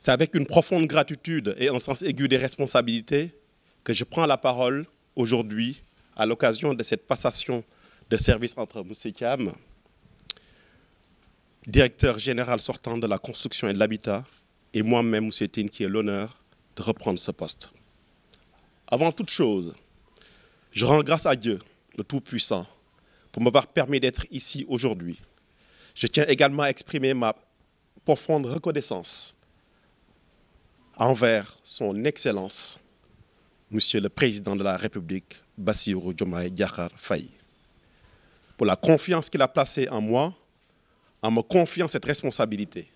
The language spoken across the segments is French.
C'est avec une profonde gratitude et un sens aigu des responsabilités que je prends la parole aujourd'hui à l'occasion de cette passation de service entre Moussetiam, directeur général sortant de la construction et de l'habitat, et moi-même Tin, qui ai l'honneur de reprendre ce poste. Avant toute chose, je rends grâce à Dieu, le Tout-Puissant, pour m'avoir permis d'être ici aujourd'hui. Je tiens également à exprimer ma profonde reconnaissance envers son Excellence, Monsieur le Président de la République, Bassirou Diomaye Diakhar Faye, pour la confiance qu'il a placée en moi, en me confiant cette responsabilité.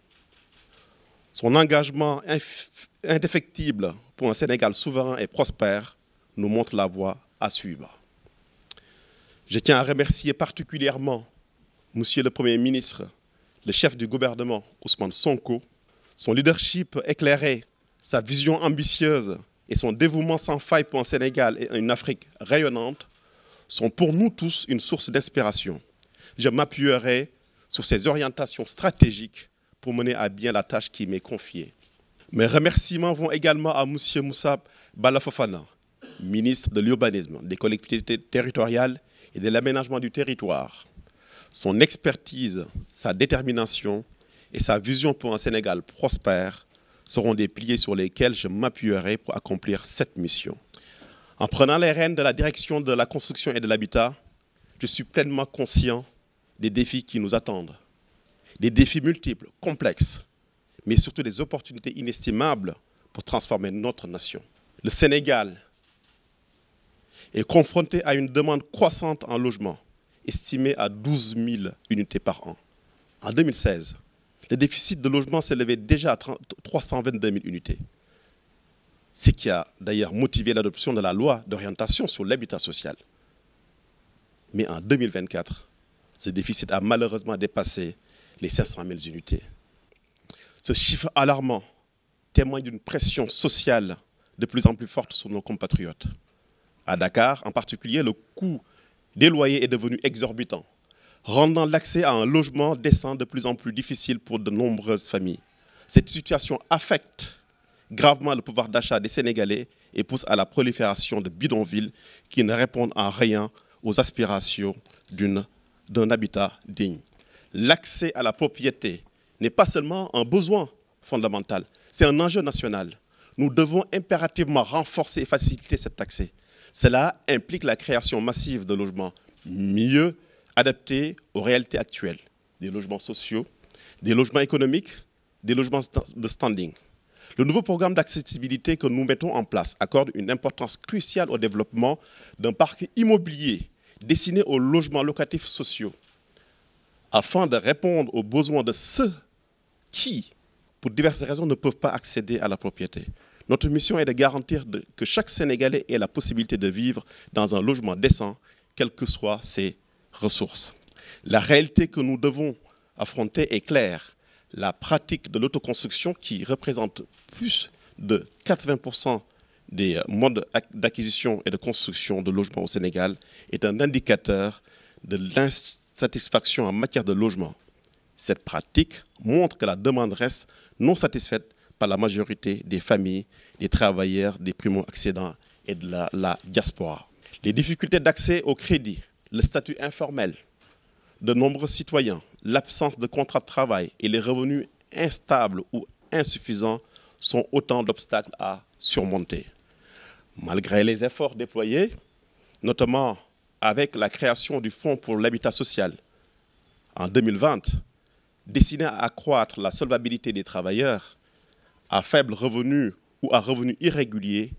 Son engagement indéfectible pour un Sénégal souverain et prospère nous montre la voie à suivre. Je tiens à remercier particulièrement Monsieur le Premier ministre, le chef du gouvernement Ousmane Sonko, son leadership éclairé sa vision ambitieuse et son dévouement sans faille pour un Sénégal et une Afrique rayonnante sont pour nous tous une source d'inspiration. Je m'appuierai sur ses orientations stratégiques pour mener à bien la tâche qui m'est confiée. Mes remerciements vont également à M. Moussa Balafofana, ministre de l'Urbanisme, des collectivités territoriales et de l'aménagement du territoire. Son expertise, sa détermination et sa vision pour un Sénégal prospère seront des piliers sur lesquels je m'appuierai pour accomplir cette mission. En prenant les rênes de la direction de la construction et de l'habitat, je suis pleinement conscient des défis qui nous attendent. Des défis multiples, complexes, mais surtout des opportunités inestimables pour transformer notre nation. Le Sénégal est confronté à une demande croissante en logement, estimée à 12 000 unités par an. En 2016, le déficit de logement s'élevait déjà à 322 000 unités. Ce qui a d'ailleurs motivé l'adoption de la loi d'orientation sur l'habitat social. Mais en 2024, ce déficit a malheureusement dépassé les 500 000 unités. Ce chiffre alarmant témoigne d'une pression sociale de plus en plus forte sur nos compatriotes. À Dakar, en particulier, le coût des loyers est devenu exorbitant rendant l'accès à un logement décent de plus en plus difficile pour de nombreuses familles. Cette situation affecte gravement le pouvoir d'achat des Sénégalais et pousse à la prolifération de bidonvilles qui ne répondent en rien aux aspirations d'un habitat digne. L'accès à la propriété n'est pas seulement un besoin fondamental, c'est un enjeu national. Nous devons impérativement renforcer et faciliter cet accès. Cela implique la création massive de logements mieux adaptés aux réalités actuelles, des logements sociaux, des logements économiques, des logements de standing. Le nouveau programme d'accessibilité que nous mettons en place accorde une importance cruciale au développement d'un parc immobilier destiné aux logements locatifs sociaux, afin de répondre aux besoins de ceux qui, pour diverses raisons, ne peuvent pas accéder à la propriété. Notre mission est de garantir que chaque Sénégalais ait la possibilité de vivre dans un logement décent, quels que soient ses ressources. La réalité que nous devons affronter est claire. La pratique de l'autoconstruction, qui représente plus de 80% des modes d'acquisition et de construction de logements au Sénégal, est un indicateur de l'insatisfaction en matière de logement. Cette pratique montre que la demande reste non satisfaite par la majorité des familles, des travailleurs, des primo-accédants et de la diaspora. Les difficultés d'accès au crédit le statut informel de nombreux citoyens, l'absence de contrat de travail et les revenus instables ou insuffisants sont autant d'obstacles à surmonter. Malgré les efforts déployés, notamment avec la création du Fonds pour l'habitat social en 2020, destiné à accroître la solvabilité des travailleurs à faible revenu ou à revenus irréguliers,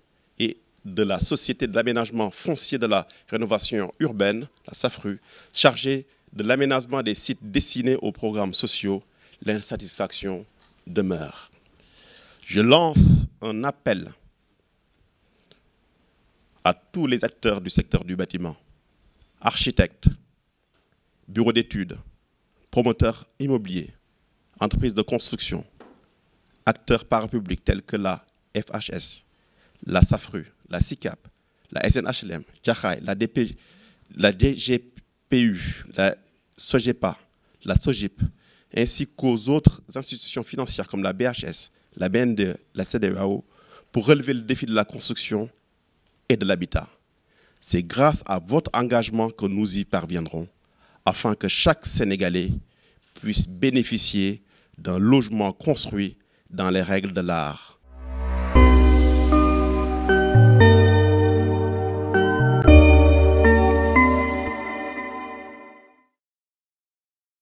de la Société de l'aménagement foncier de la rénovation urbaine, la SAFRU, chargée de l'aménagement des sites destinés aux programmes sociaux, l'insatisfaction demeure. Je lance un appel à tous les acteurs du secteur du bâtiment, architectes, bureaux d'études, promoteurs immobiliers, entreprises de construction, acteurs parapublics tels que la FHS, la SAFRU, la SICAP, la SNHLM, la, DP, la DGPU, la SOGEPA, la SOGIP, ainsi qu'aux autres institutions financières comme la BHS, la BND, la CDEAO pour relever le défi de la construction et de l'habitat. C'est grâce à votre engagement que nous y parviendrons, afin que chaque Sénégalais puisse bénéficier d'un logement construit dans les règles de l'art.